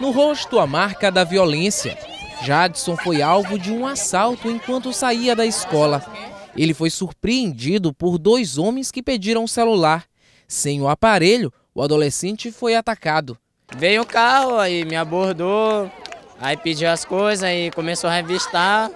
No rosto, a marca da violência. Jadson foi alvo de um assalto enquanto saía da escola. Ele foi surpreendido por dois homens que pediram um celular. Sem o aparelho, o adolescente foi atacado. Veio o um carro, aí me abordou, aí pediu as coisas, aí começou a revistar.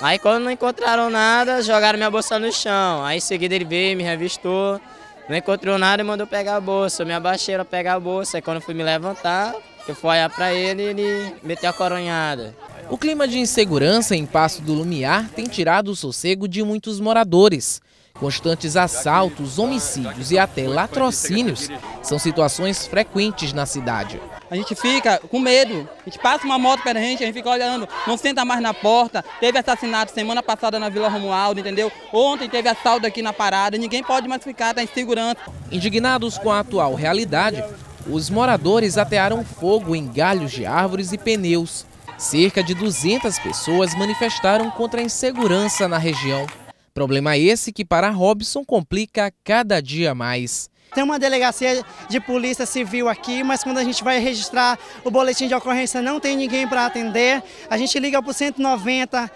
Aí quando não encontraram nada, jogaram minha bolsa no chão. Aí em seguida ele veio, me revistou. Não encontrou nada e mandou pegar a bolsa. Eu me abaixei para pegar a bolsa. Aí quando eu fui me levantar, eu fui olhar para ele e ele meteu a coronhada. O clima de insegurança em Passo do Lumiar tem tirado o sossego de muitos moradores. Constantes assaltos, homicídios e até latrocínios são situações frequentes na cidade a gente fica com medo. A gente passa uma moto da gente, a gente fica olhando, não senta mais na porta. Teve assassinato semana passada na Vila Romualdo, entendeu? Ontem teve assalto aqui na parada, ninguém pode mais ficar, está em segurança. Indignados com a atual realidade, os moradores atearam fogo em galhos de árvores e pneus. Cerca de 200 pessoas manifestaram contra a insegurança na região. Problema esse que para Robson complica cada dia mais. Tem uma delegacia de polícia civil aqui, mas quando a gente vai registrar o boletim de ocorrência não tem ninguém para atender. A gente liga para o 190,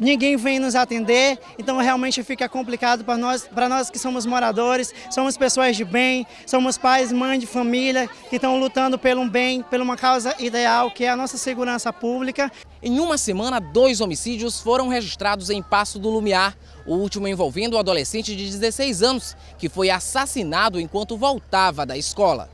ninguém vem nos atender, então realmente fica complicado para nós, para nós que somos moradores, somos pessoas de bem, somos pais, mãe de família que estão lutando pelo um bem, pela uma causa ideal que é a nossa segurança pública. Em uma semana, dois homicídios foram registrados em Passo do Lumiar, o último envolvendo o um adolescente de 16 anos, que foi assassinado enquanto voltava da escola.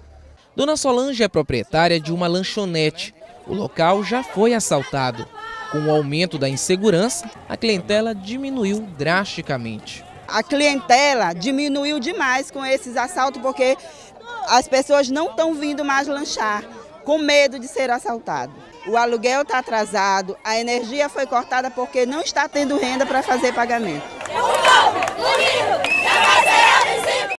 Dona Solange é proprietária de uma lanchonete. O local já foi assaltado. Com o aumento da insegurança, a clientela diminuiu drasticamente. A clientela diminuiu demais com esses assaltos porque as pessoas não estão vindo mais lanchar com medo de ser assaltado. O aluguel está atrasado, a energia foi cortada porque não está tendo renda para fazer pagamento.